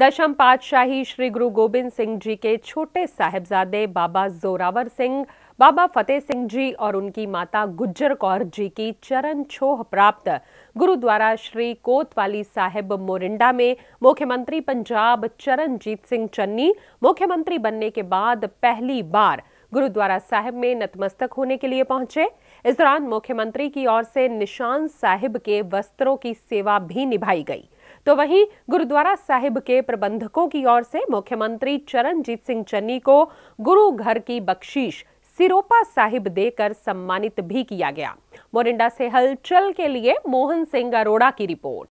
दशम पातशाही श्री गुरु गोबिंद सिंह जी के छोटे साहेबजादे बाबा जोरावर सिंह बाबा फतेह सिंह जी और उनकी माता गुज्जर कौर जी की चरण छोह प्राप्त गुरुद्वारा श्री कोतवाली साहिब मोरिंडा में मुख्यमंत्री पंजाब चरणजीत सिंह चन्नी मुख्यमंत्री बनने के बाद पहली बार गुरुद्वारा साहिब में नतमस्तक होने के लिए पहुंचे इस दौरान मुख्यमंत्री की ओर से निशान साहिब के वस्त्रों की सेवा भी निभाई गई तो वहीं गुरुद्वारा साहिब के प्रबंधकों की ओर से मुख्यमंत्री चरणजीत सिंह चन्नी को गुरु घर की बख्शीश सिरोपा साहिब देकर सम्मानित भी किया गया मोरिंडा से हलचल के लिए मोहन सिंह अरोड़ा की रिपोर्ट